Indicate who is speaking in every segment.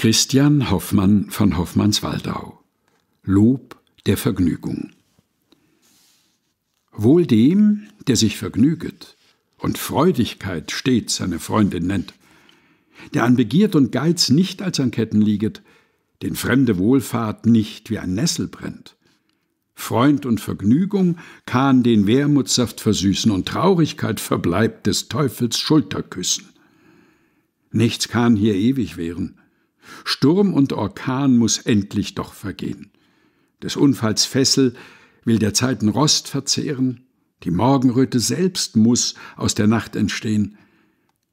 Speaker 1: Christian Hoffmann von Hoffmannswaldau Lob der Vergnügung Wohl dem, der sich vergnüget und Freudigkeit stets seine Freundin nennt, der an Begierd und Geiz nicht als an Ketten lieget, den fremde Wohlfahrt nicht wie ein Nessel brennt. Freund und Vergnügung kann den Wermutsaft versüßen und Traurigkeit verbleibt des Teufels Schulter küssen. Nichts kann hier ewig wehren. Sturm und Orkan muss endlich doch vergehen. Des Unfalls Fessel will der Zeiten Rost verzehren, die Morgenröte selbst muß aus der Nacht entstehen.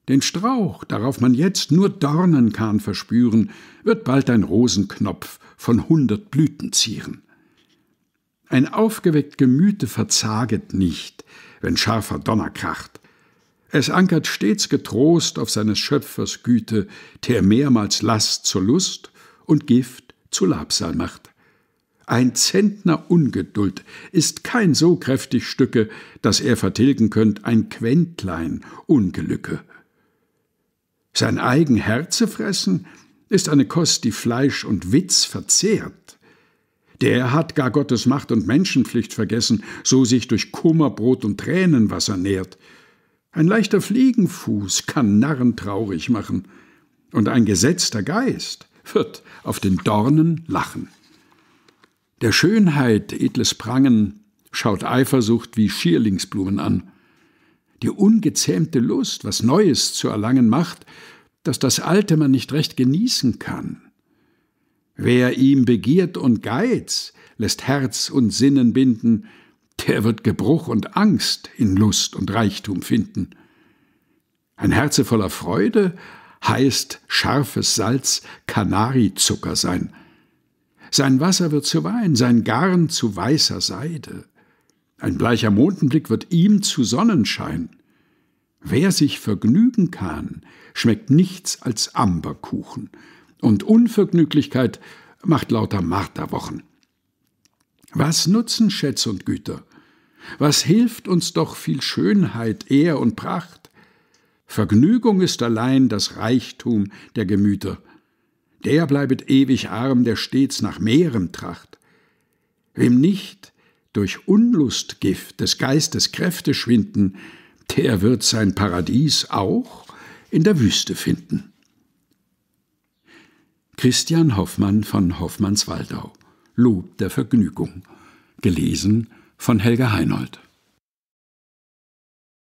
Speaker 1: Den Strauch, darauf man jetzt nur Dornen kann verspüren, wird bald ein Rosenknopf von hundert Blüten zieren. Ein aufgeweckt Gemüte verzaget nicht, wenn scharfer Donner kracht, es ankert stets getrost auf seines Schöpfers Güte, der mehrmals Last zur Lust und Gift zu Labsal macht. Ein Zentner Ungeduld ist kein so kräftig Stücke, dass er vertilgen könnt ein Quentlein Ungelücke. Sein eigen Herze fressen ist eine Kost, die Fleisch und Witz verzehrt. Der hat gar Gottes Macht und Menschenpflicht vergessen, so sich durch Kummer, Brot und Tränenwasser nährt. Ein leichter Fliegenfuß kann Narren traurig machen, und ein gesetzter Geist wird auf den Dornen lachen. Der Schönheit edles Prangen schaut Eifersucht wie Schierlingsblumen an. Die ungezähmte Lust, was Neues zu erlangen macht, dass das Alte man nicht recht genießen kann. Wer ihm begehrt und Geiz, lässt Herz und Sinnen binden, der wird Gebruch und Angst in Lust und Reichtum finden. Ein Herze voller Freude heißt scharfes Salz Kanarizucker sein. Sein Wasser wird zu Wein, sein Garn zu weißer Seide. Ein bleicher Mondenblick wird ihm zu Sonnenschein. Wer sich vergnügen kann, schmeckt nichts als Amberkuchen, und Unvergnüglichkeit macht lauter Marterwochen. Was nutzen Schätz und Güter? Was hilft uns doch viel Schönheit, Ehr und Pracht? Vergnügung ist allein das Reichtum der Gemüter. Der bleibet ewig arm, der stets nach mehrem tracht. Wem nicht durch Unlustgift des Geistes Kräfte schwinden, der wird sein Paradies auch in der Wüste finden. Christian Hoffmann von Hoffmannswaldau Lob der Vergnügung gelesen von Helga Heinold.